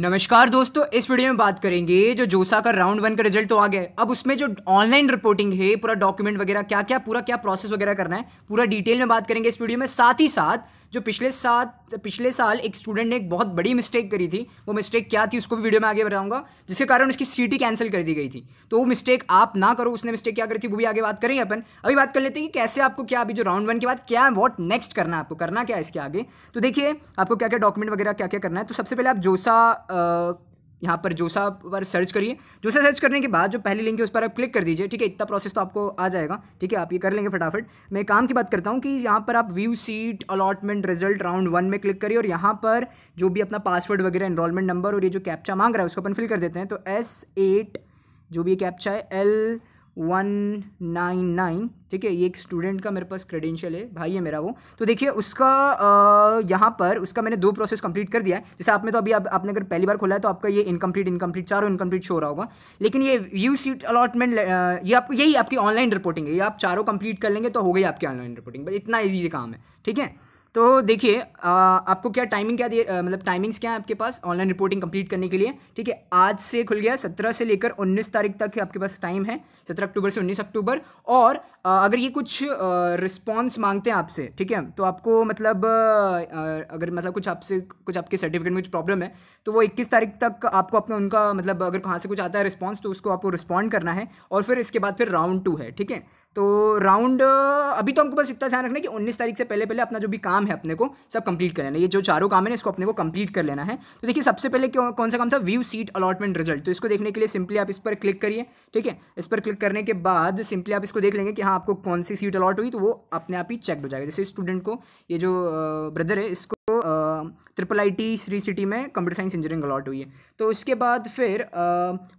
नमस्कार दोस्तों इस वीडियो में बात करेंगे जो जोसा का राउंड वन का रिजल्ट तो आ गया है अब उसमें जो ऑनलाइन रिपोर्टिंग है पूरा डॉक्यूमेंट वगैरह क्या क्या पूरा क्या प्रोसेस वगैरह करना है पूरा डिटेल में बात करेंगे इस वीडियो में साथ ही साथ जो पिछले साल पिछले साल एक स्टूडेंट ने एक बहुत बड़ी मिस्टेक करी थी वो मिस्टेक क्या थी उसको भी वीडियो में आगे बताऊंगा जिसके कारण उसकी सी कैंसिल कर दी गई थी तो वो मिस्टेक आप ना करो उसने मिस्टेक क्या करी थी वो भी आगे बात करेंगे अपन अभी बात कर लेते हैं कि कैसे आपको क्या अभी जो राउंड वन के बाद क्या वॉट नेक्स्ट करना है आपको करना क्या है इसके आगे तो देखिए आपको क्या क्या डॉक्यूमेंट वगैरह क्या क्या करना है तो सबसे पहले आप जोसा यहाँ पर जोसा पर सर्च करिए जोसा सर्च करने के बाद जो पहली लिंक है उस पर आप क्लिक कर दीजिए ठीक है इतना प्रोसेस तो आपको आ जाएगा ठीक है आप ये कर लेंगे फटाफट मैं काम की बात करता हूँ कि यहाँ पर आप view seat allotment result round one में क्लिक करिए और यहाँ पर जो भी अपना पासवर्ड वगैरह इनरोलमेंट नंबर और ये जो कैप्चा मांग रहा है उसको अपन फिल कर देते हैं तो एस एट जो भी कैप्चा है एल वन नाइन नाइन ठीक है ये एक स्टूडेंट का मेरे पास क्रेडेंशियल है भाई है मेरा वो तो देखिए उसका यहाँ पर उसका मैंने दो प्रोसेस कंप्लीट कर दिया है जैसे आप में तो अभी आप, आपने अगर पहली बार खोला है तो आपका ये इनकम्प्लीट इनकम्प्लीट चारों इनकम्प्लीट शो रहा होगा लेकिन ये व्यू सीट अलॉटमेंट ये आपको यही आपकी ऑनलाइन रिपोर्टिंग है ये आप चारों कंप्लीट कर लेंगे तो हो गई आपकी ऑनलाइन रिपोर्टिंग बस इतना ईजी काम है ठीक है तो देखिए आपको क्या टाइमिंग क्या दे मतलब टाइमिंग्स क्या है आपके पास ऑनलाइन रिपोर्टिंग कंप्लीट करने के लिए ठीक है आज से खुल गया सत्रह से लेकर उन्नीस तारीख तक आपके पास टाइम है सत्रह अक्टूबर से उन्नीस अक्टूबर और आ, अगर ये कुछ रिस्पॉन्स मांगते हैं आपसे ठीक है तो आपको मतलब आ, अगर मतलब कुछ आपसे कुछ आपके सर्टिफिकेट में कुछ प्रॉब्लम है तो वो इक्कीस तारीख तक आपको अपने उनका मतलब अगर कहाँ से कुछ आता है रिस्पॉन्स तो उसको आपको रिस्पॉन्ड करना है और फिर इसके बाद फिर राउंड टू है ठीक है तो राउंड अभी तो हमको बस इतना ध्यान रखना है कि 19 तारीख से पहले पहले अपना जो भी काम है अपने को सब कंप्लीट कर लेना ये जो चारों काम है ना इसको अपने को कंप्लीट कर लेना है तो देखिए सबसे पहले कौन सा काम था व्यू सीट अलॉटमेंट रिजल्ट तो इसको देखने के लिए सिंपली आप इस पर क्लिक करिए ठीक है इस पर क्लिक करने के बाद सिंपली आप इसको देख लेंगे कि हाँ आपको कौन सी सीट अलॉट हुई तो वो अपने आप ही चेक हो जाएगा जैसे स्टूडेंट को ये जो ब्रदर है इसको तो triple I T Sri City में कंप्यूटर साइंस इंजीनियरिंग अलॉट हुई है तो उसके बाद फिर आ,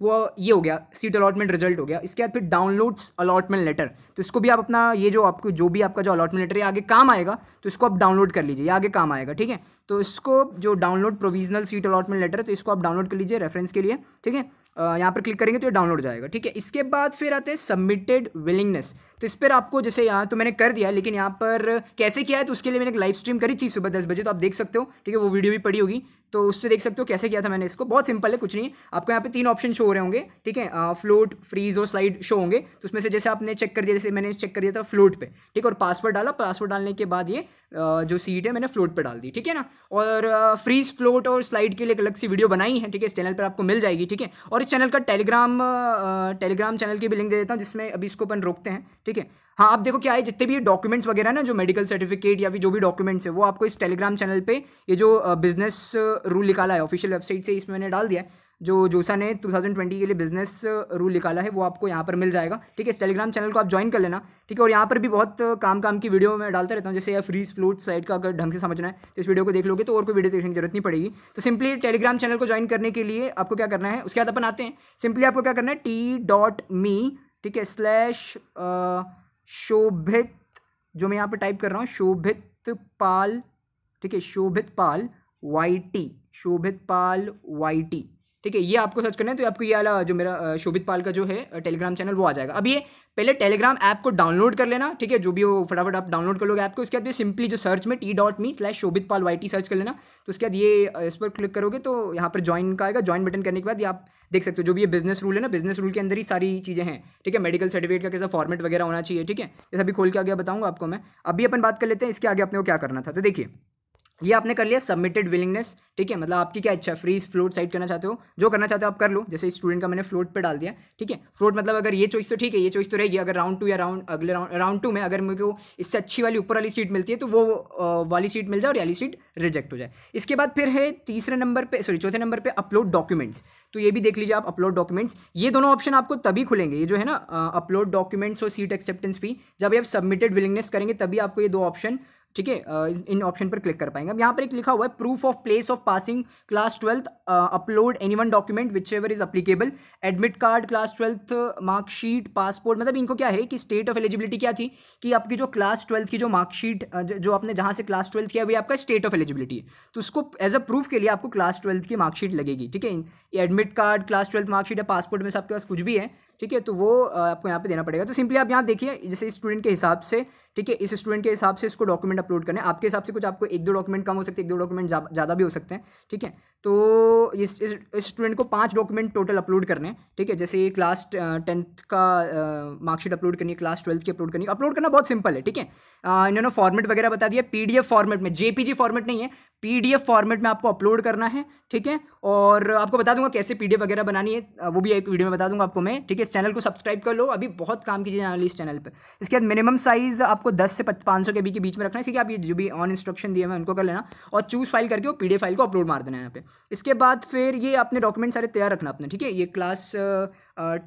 वो ये हो गया सीट अलॉटमेंट रिजल्ट हो गया इसके बाद फिर डाउनलोड्स अलॉटमेंट लेटर तो इसको भी आप अपना ये जो आपको जो भी आपका जो अलॉटमेंट लेटर है आगे काम आएगा तो इसको आप डाउनलोड कर लीजिए ये आगे काम आएगा ठीक है तो इसको जो download provisional seat allotment letter है तो इसको आप डाउनलोड कर लीजिए रेफरेंस के लिए ठीक है यहाँ पर क्लिक करेंगे तो ये डाउनलोड जाएगा ठीक है इसके बाद फिर आते हैं सबमिटेड विलिंगनेस तो इस पर आपको जैसे यहाँ तो मैंने कर दिया लेकिन यहाँ पर कैसे किया है तो उसके लिए मैंने एक लाइव स्ट्रीम करी थी सुबह दस बजे तो आप देख सकते हो ठीक है वो वीडियो भी पड़ी होगी तो उससे देख सकते हो कैसे किया था मैंने इसको बहुत सिंपल है कुछ नहीं आपको यहाँ पे तीन ऑप्शन शो हो रहे होंगे ठीक है फ्लोट फ्रीज और स्लाइड शो होंगे तो उसमें से जैसे आपने चेक कर दिया जैसे मैंने चेक कर दिया था फ्लोट पे ठीक है और पासवर्ड डाला पासवर्ड डालने के बाद ये जो सीट है मैंने फ्लोट पर डाल दी ठीक है ना और फ्रीज फ्लोट और स्लाइड के लिए एक अलग सी वीडियो बनाई है ठीक है इस चैनल पर आपको मिल जाएगी ठीक है और इस चैनल का टेलीग्राम टेलीग्राम चैनल की भी लिंक दे देता हूँ जिसमें अभी इसको अपन रोकते हैं ठीक है हाँ आप देखो क्या है जितने भी डॉक्यूमेंट्स वगैरह ना जो मेडिकल सर्टिफिकेट या फिर जो भी डॉक्यूमेंट्स है वो आपको इस टेलीग्राम चैनल पे ये जो बिजनेस रूल निकाला है ऑफिशियल वेबसाइट से इसमें मैंने डाल दिया है जो जोसा ने 2020 के लिए बिजनेस रूल निकाला है वो आपको यहाँ पर मिल जाएगा ठीक है इस टेलीग्राम चैनल को आप ज्वाइन कर लेना ठीक है और यहाँ पर भी बहुत काम काम की वीडियो मैं डालता रहता हूँ जैसे या फ्रीज फ्लोट साइड का अगर ढंग से समझना है तो इस वीडियो को देख लोगे तो और कोई वीडियो देखने की जरूरत नहीं पड़ेगी तो सिंपली टेलीग्राम चैनल को ज्वाइन करने के लिए आपको क्या करना है उसके बाद अपन आते हैं सिंपली आपको क्या करना है टी डॉट मी ठीक है स्लैश शोभित जो मैं यहाँ पे टाइप कर रहा हूँ शोभित पाल ठीक है Shobhit Pal Y T Shobhit Pal Y T ठीक है ये आपको सर्च करना है तो आपको ये वाला जो मेरा शोभित पाल का जो है टेलीग्राम चैनल वो आ जाएगा अब ये पहले टेलीग्राम ऐप को डाउनलोड कर लेना ठीक है जो भी वो फटाफट आप डाउनलोड कर लोगे ऐप को उसके बाद ये सिंपली जो सर्च में T dot me slash Shobhit Pal Y T search कर लेना तो उसके बाद ये इस पर क्लिक करोगे तो यहाँ पर ज्वाइन का आएगा ज्वाइन बटन करने के बाद ये आप देख सकते हो जो भी ये बिजनेस रूल है ना बिजनेस रूल के अंदर ही सारी चीज़ें हैं ठीक है मेडिकल सर्टिफिकेट का कैसा फॉर्मेट वगैरह होना चाहिए ठीक है ये सभी खोल के आगे बताऊँगा आपको मैं अभी अपन बात कर लेते हैं इसके आगे अपने को क्या करना था तो देखिए ये आपने कर लिया सबमिटेड विलिंगनेस ठीक है मतलब आपकी क्या इच्छा फ्रीज फ्लोट साइड करना चाहते हो जो करना चाहते हो आप कर लो जैसे स्टूडेंट का मैंने फ्लोट पे डाल दिया ठीक है फ्लोट मतलब अगर ये चॉइस तो ठीक है ये चॉइस तो रहेगी अगर राउंड टू या राउंड अगले राउंड राउंड टू में अगर मुझे को इससे अच्छी वाली ऊपर वाली सीट मिलती है तो वो वाली सीट मिल जाए और वाली सीट रिजेक्ट हो जाए इसके बाद फिर है तीसरे नंबर पर सॉरी चौथे नंबर पर अपलोड डॉक्यूमेंट्स तो ये भी देख लीजिए आप अपलोड डॉक्यूमेंट्स ये दोनों ऑप्शन आपको तभी खुलेंगे ये जो है ना अपलोड डॉक्यूमेंट्स और सीट एक्सेप्टेंस फी जब आप सबमिटेड विलिंगनेस करेंगे तभी आपको ये दो ऑप्शन ठीक है इन ऑप्शन पर क्लिक कर पाएंगे अब यहाँ पर एक लिखा हुआ है proof of place of passing class twelfth upload any one document whichever is applicable admit card class twelfth marksheet passport मतलब इनको क्या है कि स्टेट ऑफ एलिजिबिलिटी क्या थी कि आपकी जो क्लास ट्वेल्थ की जो मार्कशीट जो आपने जहाँ से क्लास ट्वेल्थ किया वही आपका स्टेट ऑफ एलिजिबिलिटी है तो उसको एज अ प्रूफ के लिए आपको क्लास ट्वेल्थ की मार्कशीट लगेगी ठीक है admit card class twelfth marksheet या पासपोर्ट में से आपके पास कुछ भी है ठीक है तो वो आपको यहाँ पे देना पड़ेगा तो सिंपली आप यहाँ देखिए जैसे स्टूडेंट के हिसाब से ठीक है इस स्टूडेंट के हिसाब से इसको डॉक्यूमेंट अपलोड करने आपके हिसाब से कुछ आपको एक दो डॉक्यूमेंट कम हो सकते हैं एक दो डॉक्यूमेंट ज़्यादा भी हो सकते हैं ठीक है तो इस स्टूडेंट को पांच डॉक्यूमेंट टोटल अपलोड करने ठीक है जैसे क्लास टेंथ का मार्कशीट अपलोड करनी है क्लास ट्वेल्थ की अपलोड करनी है अपलोड करना बहुत सिंपल है ठीक है इन्होंने फॉर्मेट वगैरह बता दिया पीडीएफ फॉर्मेट में जेपीजी फॉर्मेट नहीं है पीडीएफ फॉर्मेट में आपको अपलोड करना है ठीक है और आपको बता दूंगा कैसे पीडीएफ वगैरह बनानी है वो भी एक वीडियो में बता दूंगा आपको मैं ठीक है इस चैनल को सब्सक्राइब कर लो अभी बहुत काम की चीज़ आने इस चैनल पर इसके बाद मिनिमम साइज़ आपको 10 से पाँच सौ के बी के बीच में रखना है ठीक है आप ये जो भी ऑन इंस्ट्रक्शन दिए हैं उनको कर लेना और चूज़ फाइल करके वो पी फाइल को अपलोड मार देना यहाँ पे इसके बाद फिर ये अपने डॉक्यूमेंट सारे तैयार रखना अपने ठीक है ये class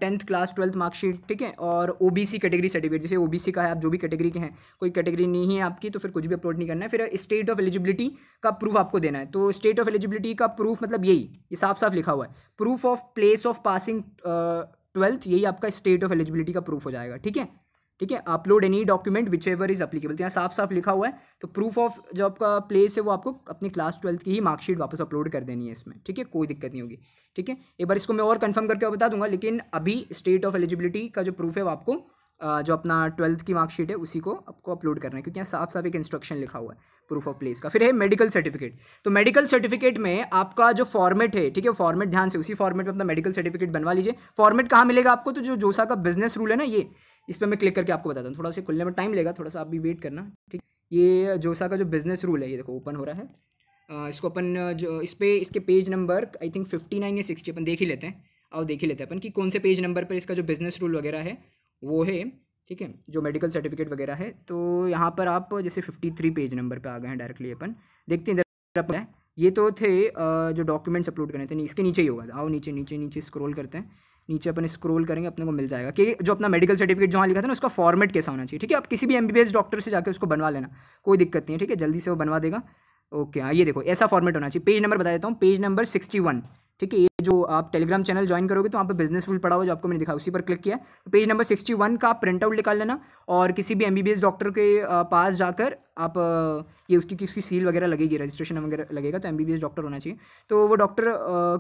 tenth class twelfth marksheet ठीक है और O B C category certificate जैसे ओ बी सी का है आप जो भी कैटेगरी के हैं कोई कैटेगरी नहीं है आपकी तो फिर कुछ भी अपलोड नहीं करना है फिर स्टेट ऑफ एलिजिबिलिटी का प्रूफ आपको देना है तो स्टेट ऑफ एलिजिबिलिटी का प्रूफ मतलब यही ये साफ साफ लिखा हुआ है proof of place of passing twelfth यही आपका स्टेट ऑफ एलिजिबिलिटी का प्रूफ हो जाएगा ठीक है ठीक है upload any document whichever is applicable यहाँ साफ साफ लिखा हुआ है तो प्रूफ ऑफ जो आपका प्लेस है वो आपको अपनी क्लास ट्वेल्थ की ही मार्कशीट वापस अपलोड कर देनी है इसमें ठीक है कोई दिक्कत नहीं होगी ठीक है एक बार इसको मैं और कन्फर्म करके बता दूंगा लेकिन अभी स्टेट ऑफ एलिजिबिलिटी का जो प्रूफ है वो आपको जो अपना ट्वेल्थ की मार्कशीट है उसी को आपको अपलोड करना है क्योंकि यहाँ साफ साफ एक इंस्ट्रक्शन लिखा हुआ है प्रूफ ऑफ प्लेस का फिर है मेडिकल सर्टिफिकेट तो मेडिकल सर्टिफिकेट में आपका जो फॉर्मेट है ठीक है फॉर्मेट ध्यान से उसी फॉर्मेट में अपना मेडिकल सर्टिफिकेट बनवा लीजिए फॉर्मेट कहाँ मिलेगा आपको तो जो जोसा का बिजनेस रूल है ना ये इस पर मैं क्लिक करके आपको बताता हूँ थोड़ा सा खुलने में टाइम लेगा थोड़ा सा आप भी वेट करना ठीक ये जोसा का जो बिज़नेस रूल है ये देखो ओपन हो रहा है इसको अपन जो इस पर इसके page number I think fifty nine या सिक्सटी अपन देख ही लेते हैं और देख ही लेते हैं अपन कि कौन से पेज नंबर पर इसका जो बिज़नेस रूल वगैरह है वो है ठीक है जो मेडिकल सर्टिफिकेट वगैरह है तो यहाँ पर आप जैसे फिफ्टी थ्री पेज नंबर पर आ गए हैं डायरेक्टली अपन देखते हैं इधर अपन ये तो थे जो डॉक्यूमेंट्स अपलोड करने थे नहीं इसके नीचे ही होगा आओ नीचे नीचे नीचे स्क्रॉल करते हैं नीचे अपन स्क्रोल करेंगे अपने को मिल जाएगा कि जो अपना मेडिकल सर्टिफिकेट जहाँ लिखा था ना उसका फॉर्मेट कैसा होना चाहिए ठीक है आप किसी भी एम डॉक्टर से जाकर उसको बनवा लेना कोई दिक्कत नहीं है ठीक है जल्दी से वो बनवा देगा ओके हाँ ये देखो ऐसा फॉर्मेट होना चाहिए पेज नंबर बता देता हूँ पेज नंबर सिक्सटी वन ठीक है ये जो आप टेलीग्राम चैनल ज्वाइन करोगे तो वहाँ पर बिजनेस रूल पड़ा हुआ जो आपको मैंने दिखा उसी पर क्लिक किया तो पेज नंबर सिक्सटी वन का आप प्रिंट आउट निकाल लेना और किसी भी एमबीबीएस डॉक्टर के पास जाकर आप ये उसकी किसी सील वगैरह लगेगी रजिस्ट्रेशन वगैरह लगेगा तो एमबीबीएस डॉक्टर होना चाहिए तो वो डॉक्टर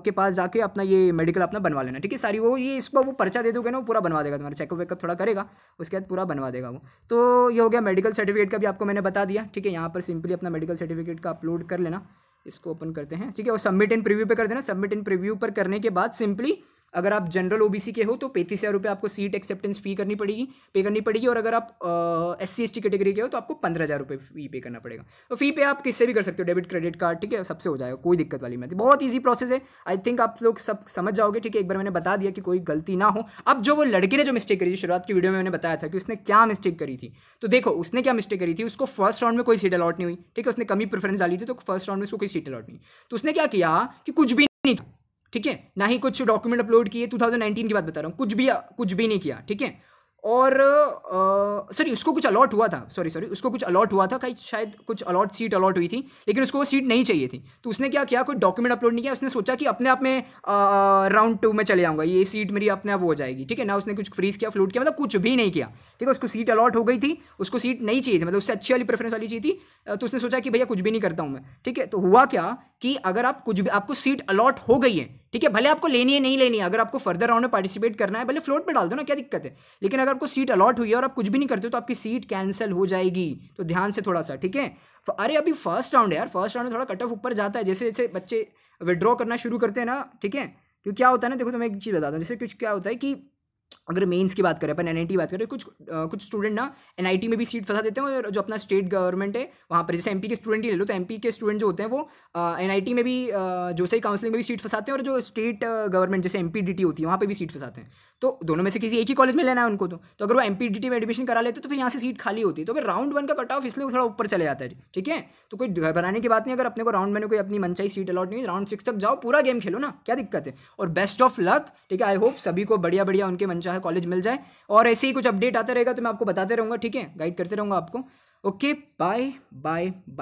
के पास जाके अपना ये मेडिकल अपना बनवा लेना ठीक है सारी वो ये इसको वो पर्चा दे दोगे ना वो पूरा बनवा देगा तुम्हारा चेकअप वेकअप थोड़ा करेगा उसके बाद पूरा बनवा देगा वो तो ये हो गया मेडिकल सर्टिफिकेट का भी आपको मैंने बता दिया ठीक है यहाँ पर सिंपली अपना मेडिकल सर्टिफिकेट का अपलोड कर लेना इसको ओपन करते हैं ठीक है और सबमिट इन प्रीव्यू पे कर देना सबमिट इन प्रीव्यू पर करने के बाद सिंपली अगर आप जनरल ओबीसी के हो तो पैंतीस हज़ार रुपये आपको सीट एक्सेप्टेंस फ़ी करनी पड़ेगी पे करनी पड़ेगी और अगर आप S C S T category के हो तो आपको पंद्रह हज़ार रुपये फ़ी पे करना पड़ेगा तो फ़ी पे आप किससे भी कर सकते हो डेबिट क्रेडिट कार्ड ठीक है सबसे हो जाएगा कोई दिक्कत वाली मैं बहुत ईजी प्रोसेस है आई थिंक आप लोग सब समझ जाओगे ठीक है एक बार मैंने बता दिया कि कोई गलती ना हो अब जो वो लड़के ने जो मिस्टेक करी थी शुरुआत की वीडियो में मैंने बताया था कि उसने क्या मिस्टेक करी थी तो देखो उसने क्या मिस्टेक करी थी उसको फर्स्ट राउंड में कोई सीट अलॉट नहीं हुई ठीक है उसने कमी प्रेफरेंस डाली थी तो फर्स्ट राउंड में उसको कोई सीट अलॉट नहीं तो उसने क्या किया कि कुछ भी नहीं ठीक है ना ही कुछ डॉक्यूमेंट अपलोड किए 2019 की बात बता रहा हूँ कुछ भी कुछ भी नहीं किया ठीक है और सॉरी उसको कुछ अलॉट हुआ था सॉरी सॉरी उसको कुछ अलॉट हुआ था कहीं शायद कुछ अलॉट सीट अलॉट हुई थी लेकिन उसको वो सीट नहीं चाहिए थी तो उसने क्या किया कोई डॉक्यूमेंट अपलोड नहीं किया उसने सोचा कि अपने आप में राउंड टू में चले आऊँगा ये सीट मेरी अपने आप हो जाएगी ठीक है ना उसने कुछ फ्रीज किया फ्लोट किया मतलब कुछ भी नहीं किया ठीक है उसको सीट अलॉट हो गई थी उसको सीट नहीं चाहिए थी मतलब उससे अच्छी वाली प्रेफरेंस वाली चाहिए थी तो उसने सोचा कि भैया कुछ भी नहीं करता हूँ मैं ठीक है तो हुआ क्या कि अगर आप कुछ भी आपको सीट अलॉट हो गई है ठीक है भले आपको लेनी है नहीं लेनी है अगर आपको फर्दर राउंड में पार्टिसिपेट करना है भले फ्लोट पे डाल दो ना क्या दिक्कत है लेकिन अगर आपको सीट अलॉट हुई है और आप कुछ भी नहीं करते हो तो आपकी सीट कैंसिल हो जाएगी तो ध्यान से थोड़ा सा ठीक है अरे अभी फर्स्ट राउंड है यार फर्स्ट राउंड में थोड़ा कट ऑफ ऊपर जाता है जैसे जैसे बच्चे विड्रॉ करना शुरू करते हैं ना ठीक है क्यों क्या होता है ना देखो तो मैं एक चीज़ बताता हूँ जैसे कुछ क्या होता है कि अगर मेंस की बात करें अपन एनआईटी की बात करें कुछ आ, कुछ स्टूडेंट ना एनआईटी में भी सीट फंसा देते हैं और जो अपना स्टेट गवर्नमेंट है वहाँ पर जैसे एमपी के स्टूडेंट ही ले लो तो एमपी के स्टूडेंट जो होते हैं वो एनआईटी में भी जो सही काउंसलिंग में भी सीट फंसाते हैं और जो स्टेट गवर्नमेंट जैसे एमपीडीटी होती है वहाँ पर भी सीट फंसाते हैं तो दोनों में से किसी एक ही कॉलेज में लेना है उनको तो तो अगर वो एम में एडमिशन करा लेते तो फिर यहाँ से सीट खाली होती है तो फिर राउंड वन का कट ऑफ इसलिए थोड़ा ऊपर चले जाता है ठीक है तो कोई घबराने की बात नहीं अगर अपने को राउंड में कोई अपनी मनचाही सीट अलॉट नहीं राउंड सिक्स तक जाओ पूरा गेम खेलो ना क्या दिक्कत है और बेस्ट ऑफ लक ठीक है आई होप सभी को बढ़िया बढ़िया उनके मनचाहे कॉलेज मिल जाए और ऐसे ही कुछ अपडेट आते रहेगा तो मैं आपको बताते रहूँगा ठीक है गाइड करते रहूँगा आपको ओके बाय बाय बाय